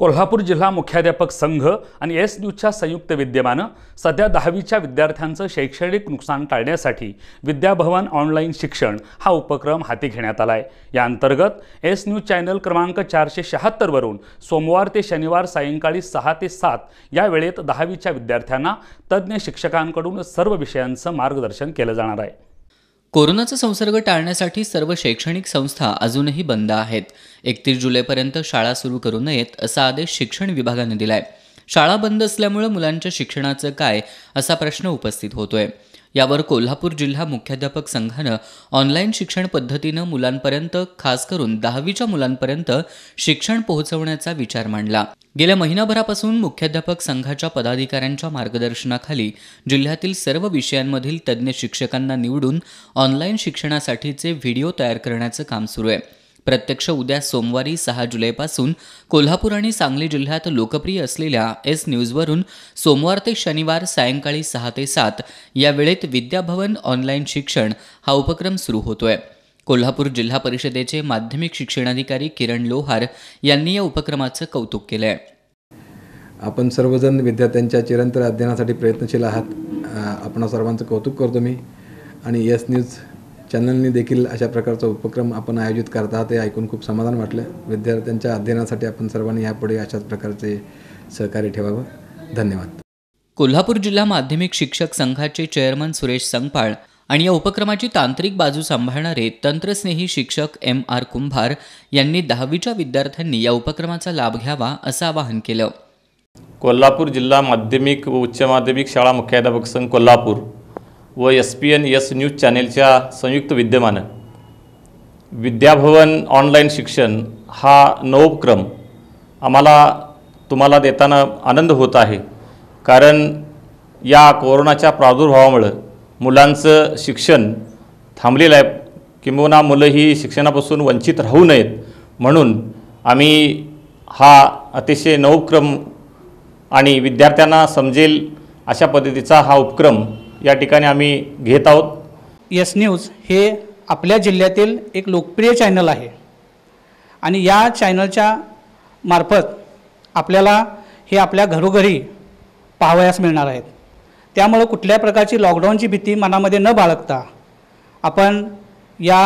कोल्हापूर जिल्हा मुख्याध्यापक संघ आणि एस न्यूजच्या संयुक्त विद्यमानं सध्या दहावीच्या विद्यार्थ्यांचं शैक्षणिक नुकसान टाळण्यासाठी विद्याभवन ऑनलाईन शिक्षण हा उपक्रम हाती घेण्यात आला आहे या अंतर्गत एस न्यूज चॅनल क्रमांक चारशे शहात्तरवरून सोमवार ते शनिवार सायंकाळी सहा ते सात या वेळेत दहावीच्या विद्यार्थ्यांना तज्ज्ञ शिक्षकांकडून सर्व विषयांचं मार्गदर्शन केलं जाणार आहे कोरोनाचा संसर्ग टाळण्यासाठी सर्व शैक्षणिक संस्था अजूनही बंद आहेत एकतीस जुलैपर्यंत शाळा सुरू करू नयेत असा आदेश शिक्षण विभागाने दिलाय शाळा बंद असल्यामुळे मुलांच्या शिक्षणाचं काय असा प्रश्न उपस्थित होतोय यावर कोल्हापूर जिल्हा मुख्याध्यापक संघानं ऑनलाईन शिक्षण पद्धतीनं मुलांपर्यंत खास करून दहावीच्या मुलांपर्यंत शिक्षण पोहोचवण्याचा विचार मांडला गेल्या महिनाभरापासून मुख्याध्यापक संघाच्या पदाधिकाऱ्यांच्या मार्गदर्शनाखाली जिल्ह्यातील सर्व विषयांमधील तज्ज्ञ शिक्षकांना निवडून ऑनलाईन शिक्षणासाठीचे व्हिडिओ तयार करण्याचं काम सुरू आहे प्रत्यक्ष उद्या सोमवारी सहा जुलैपासून कोल्हापूर आणि सांगली जिल्ह्यात लोकप्रिय असलेल्या एस न्यूजवरून सोमवार ते शनिवार सायंकाळी सहा ते सात या वेळेत विद्याभवन ऑनलाईन शिक्षण हा उपक्रम सुरू होतोय कोल्हापूर जिल्हा परिषदेचे माध्यमिक शिक्षणाधिकारी किरण लोहार यांनी या उपक्रमाचं कौतुक केलं आहे आपण सर्वजण विद्यार्थ्यांच्या चिरंतर अध्ययनासाठी प्रयत्नशील आहात आपण सर्वांचं कौतुक करतो मी आणि एस न्यूज चॅनलनी देखील अशा प्रकारचा उपक्रम आपण आयोजित करत आहात ऐकून खूप समाधान वाटलं विद्यार्थ्यांच्या अध्ययनासाठी आपण सर्वांनी यापुढे अशाच प्रकारचे सहकार्य ठेवावं धन्यवाद कोल्हापूर जिल्हा माध्यमिक शिक्षक संघाचे चेअरमन सुरेश संगपाळ आणि या उपक्रमाची तांत्रिक बाजू सांभाळणारे तंत्रस्नेही शिक्षक एम आर कुंभार यांनी दहावीच्या विद्यार्थ्यांनी या उपक्रमाचा लाभ घ्यावा असं आवाहन केलं कोल्हापूर जिल्हा माध्यमिक व उच्च माध्यमिक शाळा मुख्याध्यापक संघ कोल्हापूर व S P N S news चॅनेलच्या संयुक्त विद्यमानं विद्याभवन ऑनलाईन शिक्षण हा नवोपक्रम आम्हाला तुम्हाला देताना आनंद होत आहे कारण या कोरोनाच्या प्रादुर्भावामुळं मुलांचं शिक्षण थांबलेलं आहे किंबहुना मुलं ही शिक्षणापासून वंचित राहू नयेत म्हणून आम्ही हा अतिशय नवोपक्रम आणि विद्यार्थ्यांना समजेल अशा पद्धतीचा हा उपक्रम या ठिकाणी आम्ही घेत आहोत येस न्यूज हे आपल्या जिल्ह्यातील एक लोकप्रिय चॅनल आहे आणि या चॅनलच्या मार्फत आपल्याला हे आपल्या घरोघरी पाहावयास मिळणार आहेत त्यामुळं कुठल्या प्रकारची लॉकडाऊनची भीती मनामध्ये न बाळगता आपण या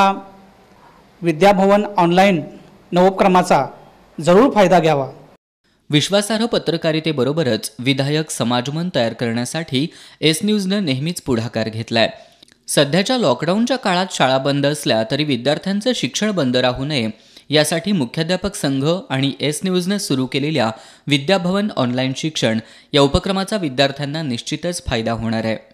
विद्याभवन ऑनलाईन नवोपक्रमाचा जरूर फायदा घ्यावा विश्वासार्ह पत्रकारितेबरोबरच विधायक समाजमन तयार करण्यासाठी एस न्यूजनं नेहमीच पुढाकार घेतलाय सध्याच्या लॉकडाऊनच्या काळात शाळा बंद असल्या तरी विद्यार्थ्यांचं शिक्षण बंद राहू नये यासाठी मुख्याध्यापक संघ आणि एस न्यूजनं सुरू केलेल्या विद्याभवन ऑनलाईन शिक्षण या उपक्रमाचा विद्यार्थ्यांना निश्चितच फायदा होणार आहे